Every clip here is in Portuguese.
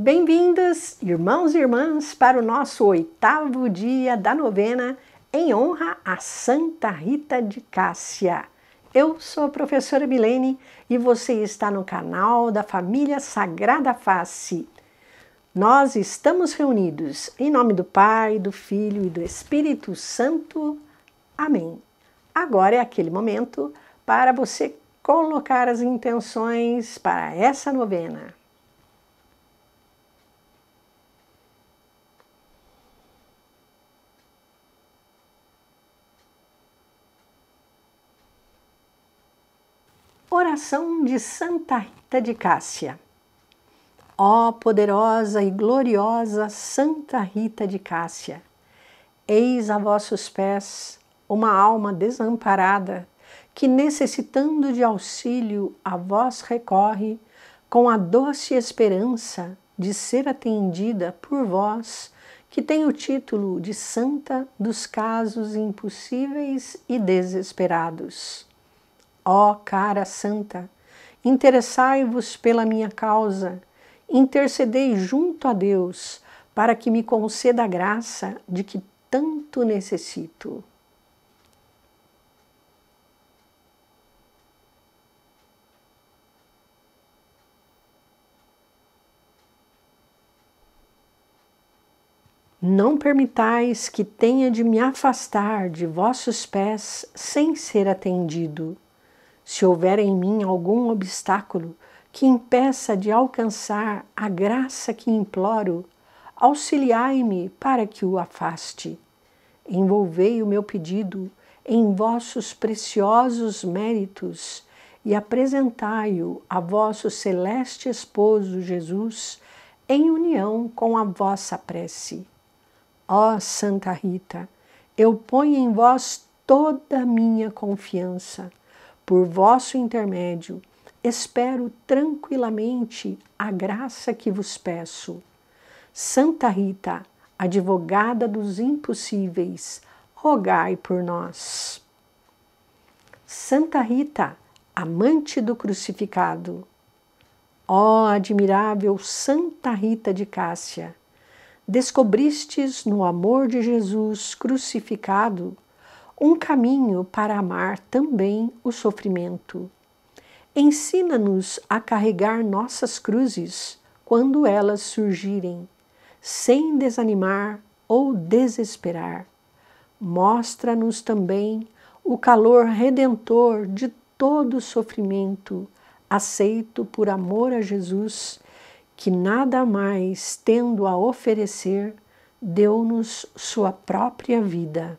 Bem-vindos, irmãos e irmãs, para o nosso oitavo dia da novena em honra a Santa Rita de Cássia. Eu sou a professora Milene e você está no canal da família Sagrada Face. Nós estamos reunidos em nome do Pai, do Filho e do Espírito Santo. Amém. Agora é aquele momento para você colocar as intenções para essa novena. Oração de Santa Rita de Cássia. Ó poderosa e gloriosa Santa Rita de Cássia, eis a vossos pés uma alma desamparada que, necessitando de auxílio, a vós recorre com a doce esperança de ser atendida por vós, que tem o título de Santa dos casos impossíveis e desesperados Ó cara santa, interessai-vos pela minha causa, intercedei junto a Deus, para que me conceda a graça de que tanto necessito. Não permitais que tenha de me afastar de vossos pés sem ser atendido se houver em mim algum obstáculo que impeça de alcançar a graça que imploro, auxiliai-me para que o afaste. Envolvei o meu pedido em vossos preciosos méritos e apresentai-o a vosso celeste esposo Jesus em união com a vossa prece. Ó Santa Rita, eu ponho em vós toda a minha confiança por vosso intermédio, espero tranquilamente a graça que vos peço. Santa Rita, advogada dos impossíveis, rogai por nós. Santa Rita, amante do crucificado. Ó admirável Santa Rita de Cássia, descobristes no amor de Jesus crucificado um caminho para amar também o sofrimento. Ensina-nos a carregar nossas cruzes quando elas surgirem, sem desanimar ou desesperar. Mostra-nos também o calor redentor de todo sofrimento, aceito por amor a Jesus, que nada mais tendo a oferecer, deu-nos sua própria vida.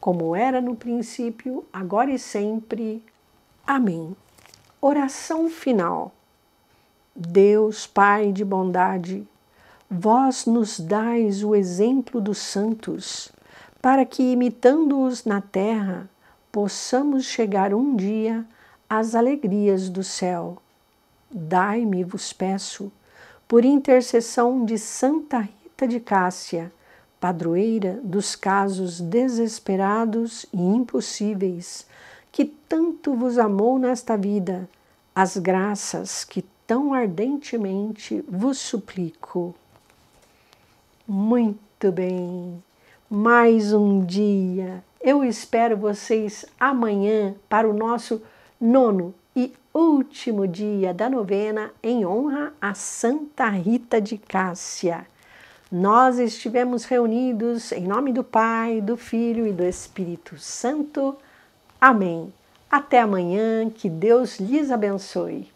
como era no princípio, agora e sempre. Amém. Oração final. Deus, Pai de bondade, vós nos dais o exemplo dos santos, para que, imitando-os na terra, possamos chegar um dia às alegrias do céu. Dai-me, vos peço, por intercessão de Santa Rita de Cássia, padroeira dos casos desesperados e impossíveis, que tanto vos amou nesta vida, as graças que tão ardentemente vos suplico. Muito bem, mais um dia. Eu espero vocês amanhã para o nosso nono e último dia da novena em honra a Santa Rita de Cássia. Nós estivemos reunidos em nome do Pai, do Filho e do Espírito Santo. Amém. Até amanhã, que Deus lhes abençoe.